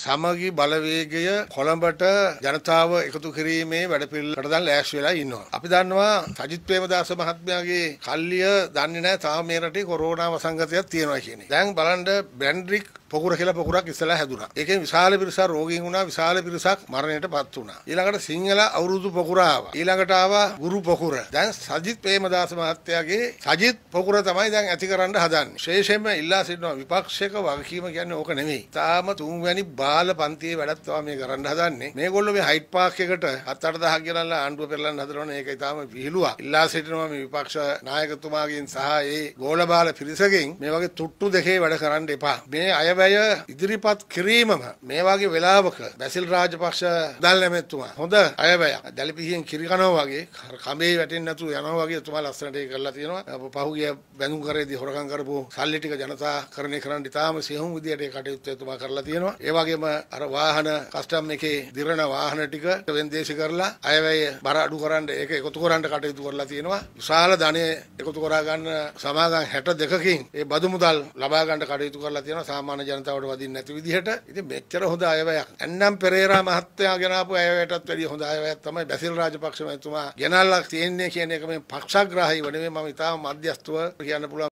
සමගි බලවේගය කොළඹට ජනතාව එකතු කිරීමේ වැඩපිළිවෙලට දැන් ලෑස්ති වෙලා ඉන්නවා. අපි දන්නවා සජිත් ප්‍රේමදාස මහත්මයාගේ කල්ලිය දන්නේ නැහැ තාම මේ රටේ කොරෝනා වසංගතයක් තියෙනවා කියන එක. දැන් බලන්න බ්‍රැන්ඩ්රික් පොකුර කියලා පොකුරක් ඉස්සලා හැදුනා. ඒකෙන් විශාල පිරිසක් රෝගීන් වුණා, විශාල පිරිසක් මරණයට පත් වුණා. ඊළඟට සිංහල අවුරුදු පොකුර ආවා. ඊළඟට ආවා ගුරු පොකුර. දැන් සජිත් ප්‍රේමදාස මහත්තයාගේ සජිත් පොකුර තමයි දැන් ඇතිකරන්න හදන්නේ. විශේෂයෙන්ම ඉල්ලා සිටිනවා විපක්ෂයක වගකීම කියන්නේ ඕක නෙමෙයි. තාම තුන්වැනි බාල පන්තියේ වැඩක් තමයි මේ කරන්න හදන්නේ. මේගොල්ලෝ මේ හයිට් පාක් එකට 7-8000 ගෙනල්ලා ආණ්ඩුව පෙරලන්න හදනවනේ ඒක ඊටාම විහිළුවක්. ඉල්ලා සිටිනවා මේ විපක්ෂ නායකතුමාගෙන් සහ ඒ ගෝලබාල පිරිසගෙන් මේ වගේ තුට්ටු දෙකේ වැඩ කරන්න එපා. මේ අයව වැය ඉදිරිපත් කිරීමම මේ වගේ වෙලාවක බැසිල් රාජපක්ෂ දල් නැමෙතුමා හොඳ අයවැයක් දැලිපිහියෙන් කිරි කනවා වගේ කමේ වැටෙන්නේ නැතුව යනවා වගේ එතුමා ලස්සනට ඒක කරලා තියෙනවා පහුගිය බැඳුම් කරේදී හොරකම් කරපු සල්ලි ටික ජනතාකරණය කරන්න ඉතාම සියුම් විදියට ඒ කටයුත්ත එතුමා කරලා තියෙනවා ඒ වගේම අර වාහන කස්ටම් එකේ දිරණ වාහන ටික වෙන්දේසි කරලා අයවැය බර අඩු කරන්න ඒක එකතු කරන්න කටයුතු කරලා තියෙනවා විශාල ධනය එකතු කරා ගන්න සමාගම් 62කින් ඒ බදු මුදල් ලබා ගන්න කටයුතු කරලා තියෙනවා සාමාන්‍ය ජනතාවට වදින්න නැති විදිහට ඉතින් මෙච්චර හොඳ අයවැයක් ඇන්නම් පෙරේරා මහත්තයා ගෙනාපු අයවැයටත් වැඩිය හොඳ අයවැයක් තමයි බැසිල් රාජපක්ෂ මහතුමා ගෙනල්ලා තියෙන්නේ කියන එක මේ පක්ෂග්‍රාහීව නෙමෙයි මම ඉතාලම මධ්‍යස්තව කියන්න පුළුවන්